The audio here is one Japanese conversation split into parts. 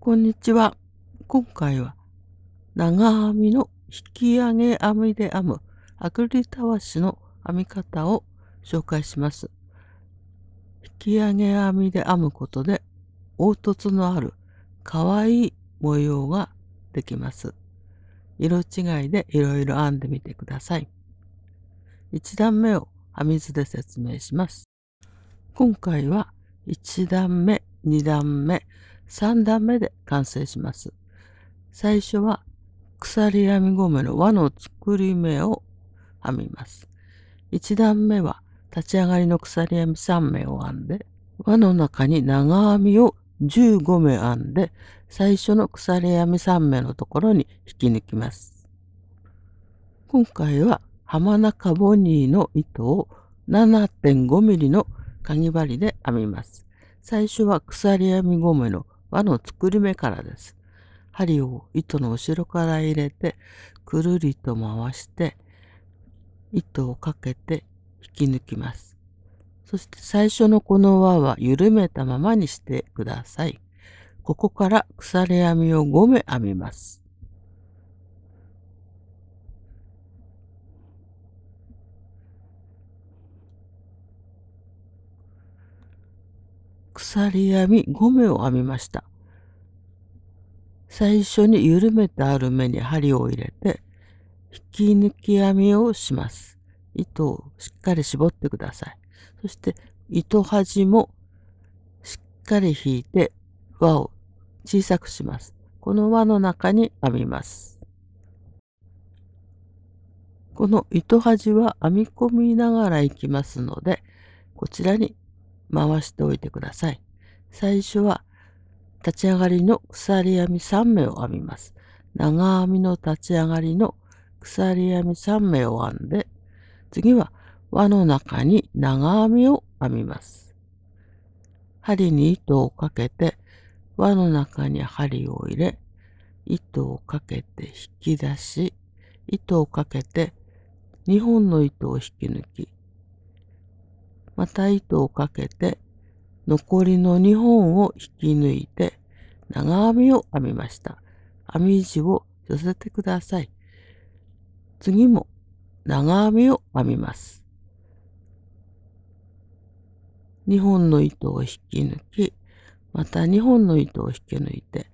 こんにちは。今回は、長編みの引き上げ編みで編むアクリたわしの編み方を紹介します。引き上げ編みで編むことで、凹凸のある可愛いい模様ができます。色違いで色々編んでみてください。1段目を編み図で説明します。今回は1段目、2段目、3段目で完成します。最初は鎖編み5目の輪の作り目を編みます。1段目は立ち上がりの鎖編み3目を編んで、輪の中に長編みを15目編んで、最初の鎖編み3目のところに引き抜きます。今回は浜中ボニーの糸を 7.5mm のかぎ針で編みます。最初は鎖編み5目の輪の作り目からです。針を糸の後ろから入れて、くるりと回して、糸をかけて引き抜きます。そして最初のこの輪は緩めたままにしてください。ここから鎖編みを5目編みます。鎖編み5目を編みました。最初に緩めてある目に針を入れて引き抜き編みをします。糸をしっかり絞ってください。そして糸端もしっかり引いて輪を小さくします。この輪の中に編みます。この糸端は編み込みながらいきますので、こちらに回しておいてください。最初は立ち上がりの鎖編み3目を編みます。長編みの立ち上がりの鎖編み3目を編んで、次は輪の中に長編みを編みます。針に糸をかけて、輪の中に針を入れ、糸をかけて引き出し、糸をかけて2本の糸を引き抜き、また糸をかけて残りの2本を引き抜いて長編みを編みました。編み地を寄せてください。次も長編みを編みます。2本の糸を引き抜き、また2本の糸を引き抜いて、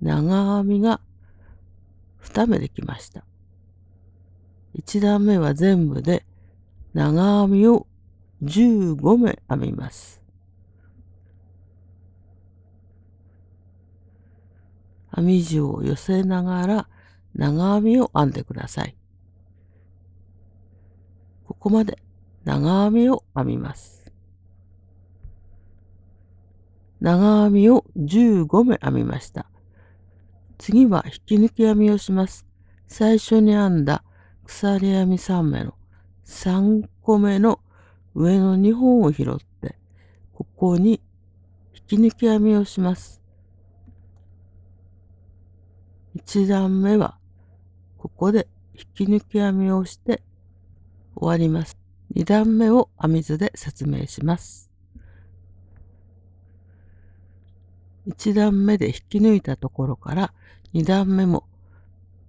長編みが2目できました。1段目は全部で長編みを15目編みます。編み地を寄せながら長編みを編んでください。ここまで長編みを編みます。長編みを15目編みました。次は引き抜き編みをします。最初に編んだ鎖編み3目の3個目の上の2本を拾って、ここに引き抜き編みをします。1段目は、ここで引き抜き編みをして終わります。2段目を編み図で説明します。1段目で引き抜いたところから2段目も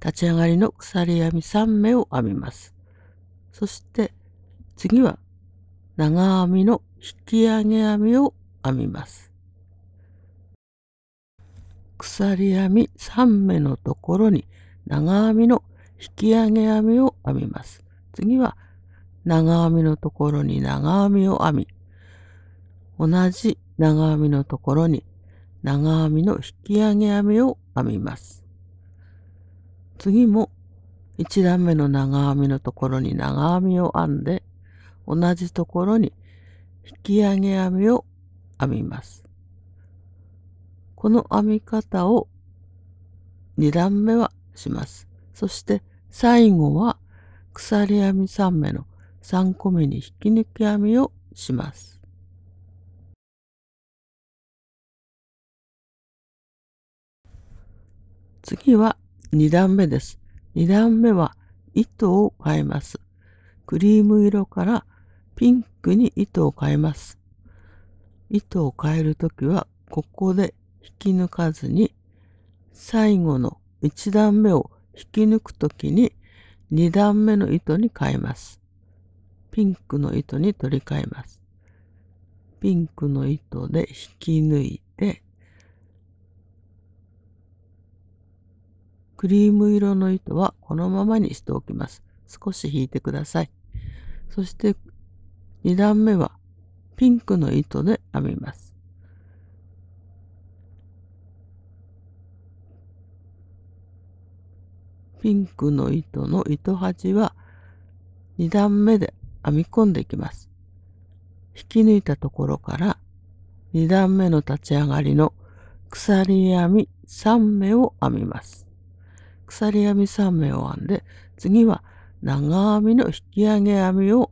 立ち上がりの鎖編み3目を編みます。そして次は長編みの引き上げ編みを編みます。鎖編み3目のところに長編みの引き上げ編みを編みます。次は長編みのところに長編みを編み、同じ長編みのところに長編みの引き上げ編みを編みます。次も1段目の長編みのところに長編みを編んで、同じところに引き上げ編みを編みます。この編み方を2段目はします。そして最後は鎖編み3目の3個目に引き抜き編みをします。次は2段目です。2段目は糸を変えます。クリーム色からピンクに糸を変えます。糸を変えるときは、ここで引き抜かずに、最後の1段目を引き抜くときに、2段目の糸に変えます。ピンクの糸に取り替えます。ピンクの糸で引き抜いて、クリーム色の糸はこのままにしておきます。少し引いてください。そして2段目はピンクの糸で編みます。ピンクの糸の糸端は2段目で編み込んでいきます。引き抜いたところから2段目の立ち上がりの鎖編み3目を編みます。鎖編み3目を編んで次は長編みの引き上げ編みを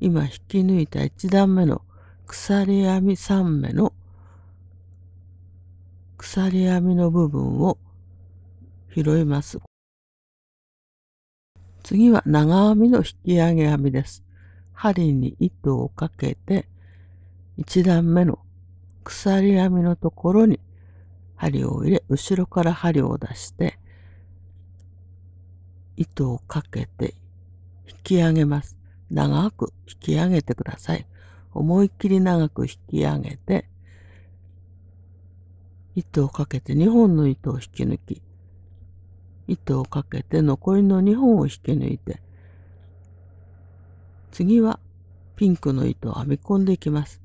今引き抜いた1段目の鎖編み3目の鎖編みの部分を拾います。次は長編みの引き上げ編みです。針に糸をかけて1段目の鎖編みのところに針を入れ後ろから針を出して糸をかけて引き上げます。長く引き上げてください。思いっきり長く引き上げて、糸をかけて2本の糸を引き抜き、糸をかけて残りの2本を引き抜いて、次はピンクの糸を編み込んでいきます。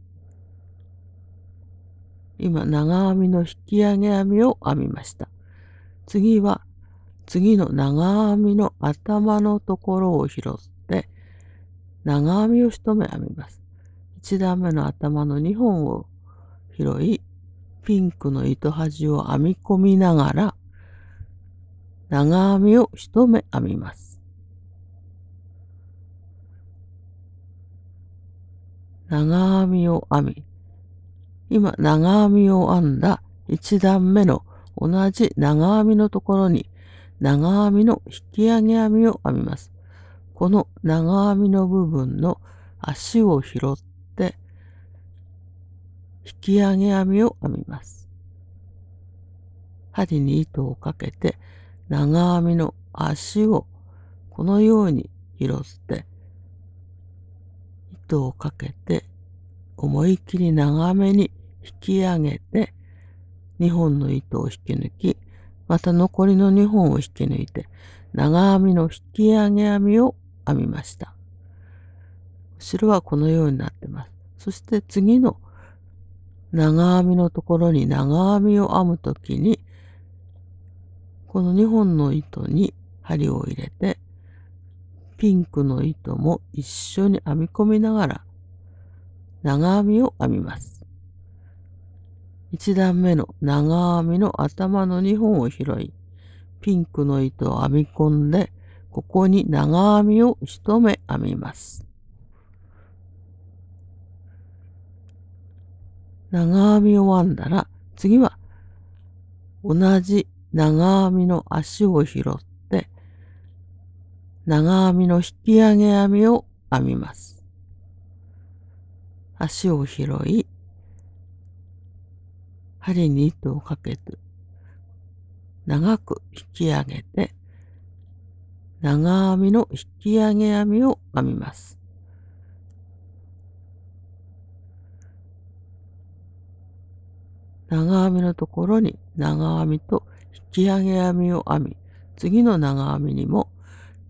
今、長編みの引き上げ編みを編みました。次は、次の長編みの頭のところを拾っ長編みを1目編みます。1段目の頭の2本を拾い、ピンクの糸端を編み込みながら、長編みを1目編みます。長編みを編み、今長編みを編んだ1段目の同じ長編みのところに長編みの引き上げ編みを編みます。この長編みの部分の足を拾って引き上げ編みを編みます。針に糸をかけて長編みの足をこのように拾って糸をかけて思い切り長めに引き上げて2本の糸を引き抜きまた残りの2本を引き抜いて長編みの引き上げ編みを編みました。後ろはこのようになってます。そして次の長編みのところに長編みを編む時にこの2本の糸に針を入れてピンクの糸も一緒に編み込みながら長編みを編みます。1段目の長編みの頭の2本を拾いピンクの糸を編み込んでここに長編みを1目編みます。長編みを編んだら次は同じ長編みの足を拾って長編みの引き上げ編みを編みます。足を拾い針に糸をかけて長く引き上げて長編みの引き上げ編みを編みます。長編みのところに長編みと引き上げ編みを編み、次の長編みにも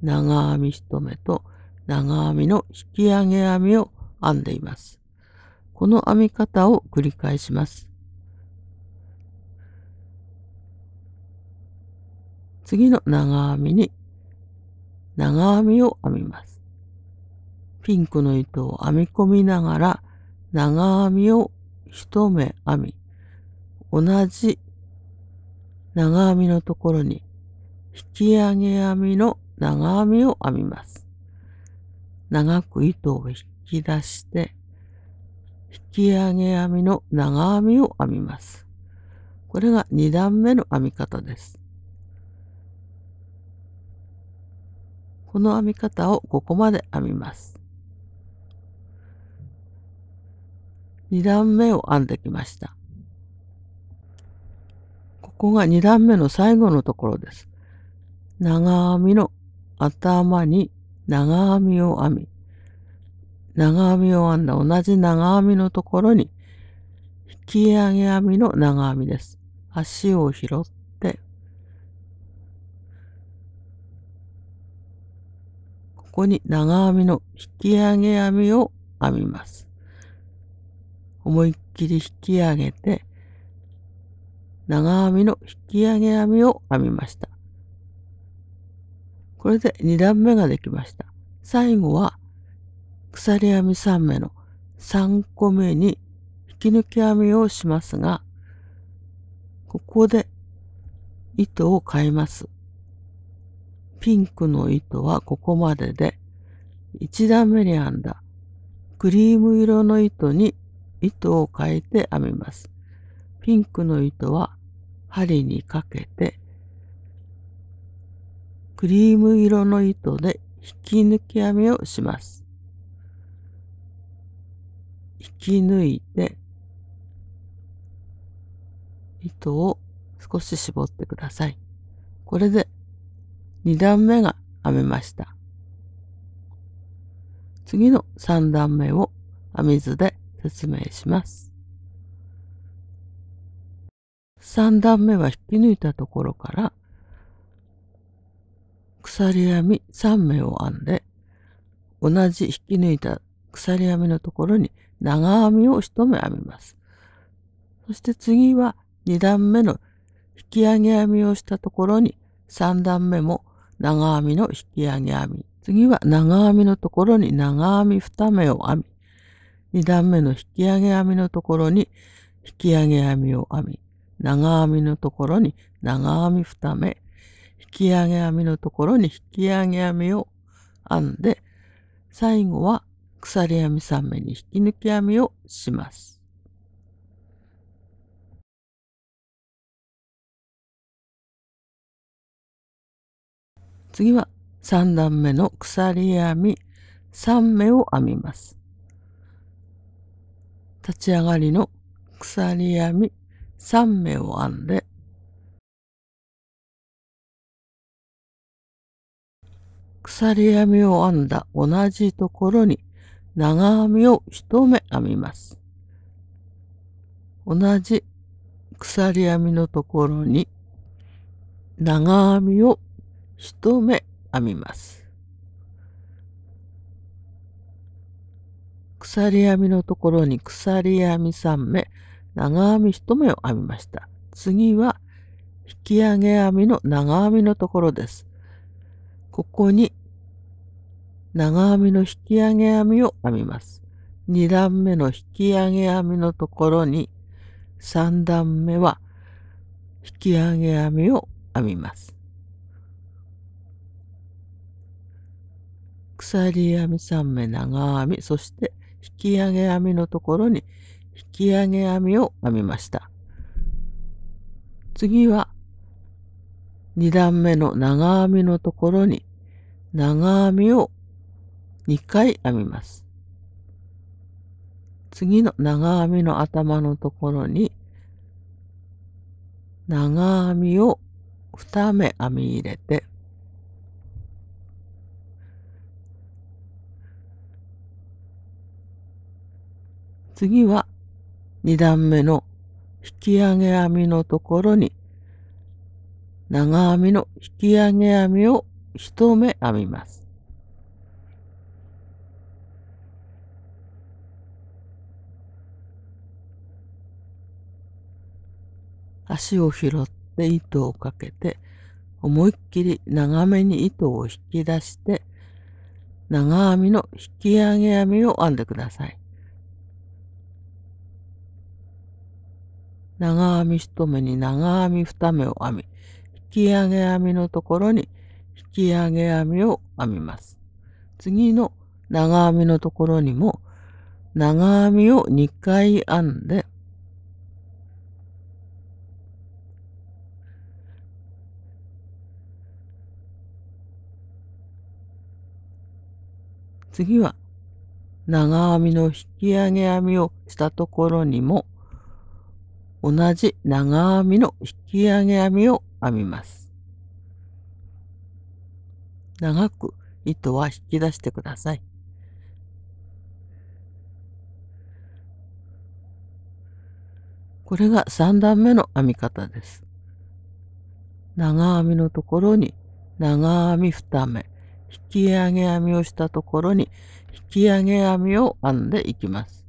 長編み1目と長編みの引き上げ編みを編んでいます。この編み方を繰り返します。次の長編みに長編みを編みます。ピンクの糸を編み込みながら長編みを一目編み、同じ長編みのところに引き上げ編みの長編みを編みます。長く糸を引き出して引き上げ編みの長編みを編みます。これが2段目の編み方です。この編み方をここまで編みます。2段目を編んできました。ここが2段目の最後のところです。長編みの頭に長編みを編み、長編みを編んだ同じ長編みのところに引き上げ編みの長編みです。足を拾っここに長編みの引き上げ編みを編みます。思いっきり引き上げて、長編みの引き上げ編みを編みました。これで2段目ができました。最後は鎖編み3目の3個目に引き抜き編みをしますが、ここで糸を変えます。ピンクの糸はここまでで、1段目に編んだクリーム色の糸に糸を変えて編みます。ピンクの糸は針にかけて、クリーム色の糸で引き抜き編みをします。引き抜いて、糸を少し絞ってください。これで2段目が編めました。次の3段目を編み図で説明します。3段目は引き抜いたところから鎖編み3目を編んで同じ引き抜いた鎖編みのところに長編みを1目編みます。そして次は2段目の引き上げ編みをしたところに3段目も長編みの引き上げ編み。次は長編みのところに長編み2目を編み、2段目の引き上げ編みのところに引き上げ編みを編み、長編みのところに長編み2目、引き上げ編みのところに引き上げ編みを編んで、最後は鎖編み3目に引き抜き編みをします。次は3段目の鎖編み3目を編みます。立ち上がりの鎖編み3目を編んで、鎖編みを編んだ同じところに長編みを1目編みます。同じ鎖編みのところに長編みを1目編みます鎖編みのところに鎖編み3目長編み1目を編みました次は引き上げ編みの長編みのところですここに長編みの引き上げ編みを編みます2段目の引き上げ編みのところに3段目は引き上げ編みを編みます鎖編み3目長編みそして引き上げ編みのところに引き上げ編みを編みました次は2段目の長編みのところに長編みを2回編みます次の長編みの頭のところに長編みを2目編み入れて次は2段目の引き上げ編みのところに長編みの引き上げ編みを1目編みます。足を拾って糸をかけて思いっきり長めに糸を引き出して長編みの引き上げ編みを編んでください。長編み1目に長編み2目を編み、引き上げ編みのところに引き上げ編みを編みます。次の長編みのところにも長編みを2回編んで、次は長編みの引き上げ編みをしたところにも同じ長編みの引き上げ編みを編みます。長く糸は引き出してください。これが3段目の編み方です。長編みのところに長編み2目、引き上げ編みをしたところに引き上げ編みを編んでいきます。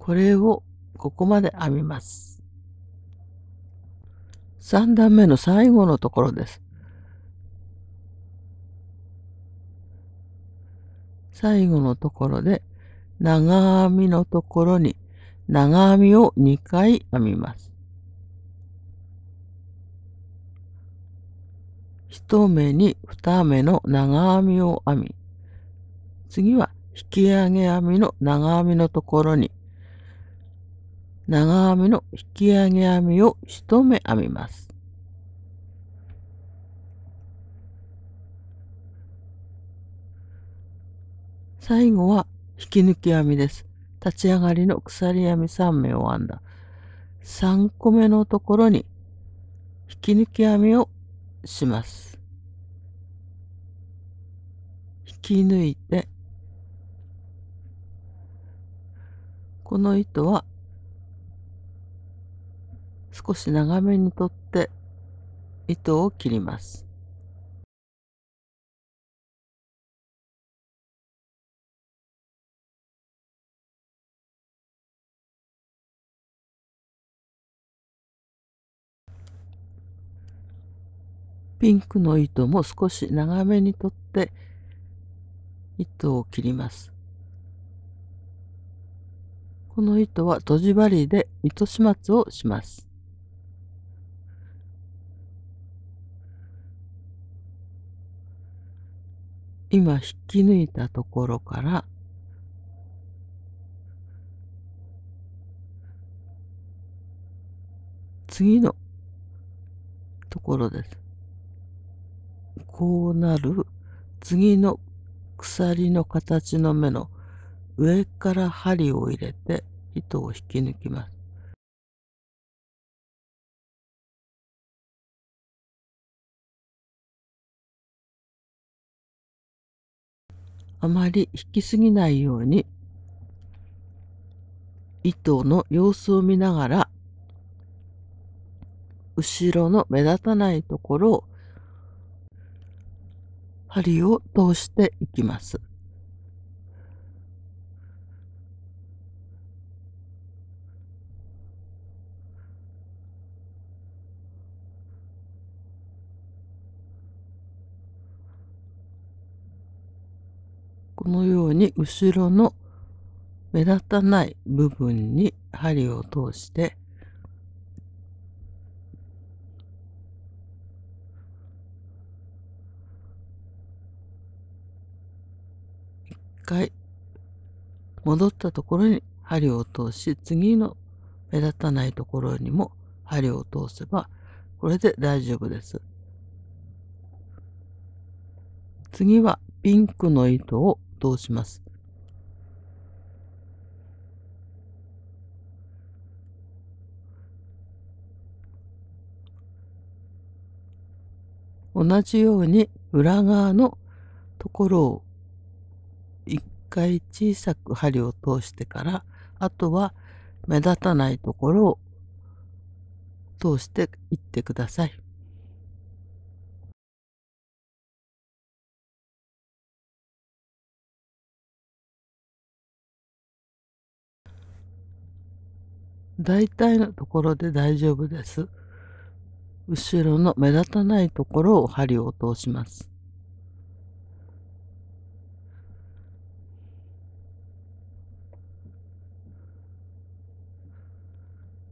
これをここまで編みます。3段目の最後のところです。最後のところで長編みのところに長編みを2回編みます。1目に2目の長編みを編み次は引き上げ編みの長編みのところに長編みの引き上げ編みを1目編みます。最後は引き抜き編みです。立ち上がりの鎖編み3目を編んだ。3個目のところに引き抜き編みをします。引き抜いて、この糸は少し長めにとって糸を切ります。ピンクの糸も少し長めにとって糸を切ります。この糸はとじ針で糸始末をします。今引き抜いたところから次のところです。こうなる次の鎖の形の目の上から針を入れて糸を引き抜きます。あまり引きすぎないように糸の様子を見ながら後ろの目立たないところを針を通していきます。このように後ろの目立たない部分に針を通して一回戻ったところに針を通し次の目立たないところにも針を通せばこれで大丈夫です。次はピンクの糸をします。同じように裏側のところを一回小さく針を通してからあとは目立たないところを通していってください。大体のところで大丈夫です。後ろの目立たないところを針を通します。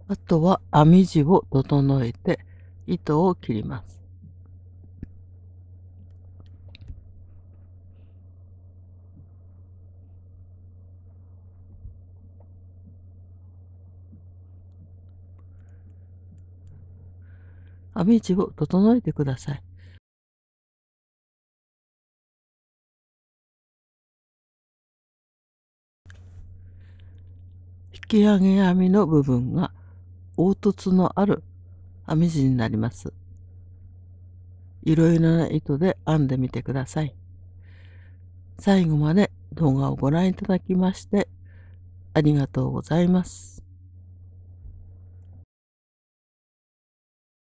あとは編み地を整えて糸を切ります。網地を整えてください。引き上げ編みの部分が凹凸のある編み地になります。いろいろな糸で編んでみてください。最後まで動画をご覧いただきましてありがとうございます。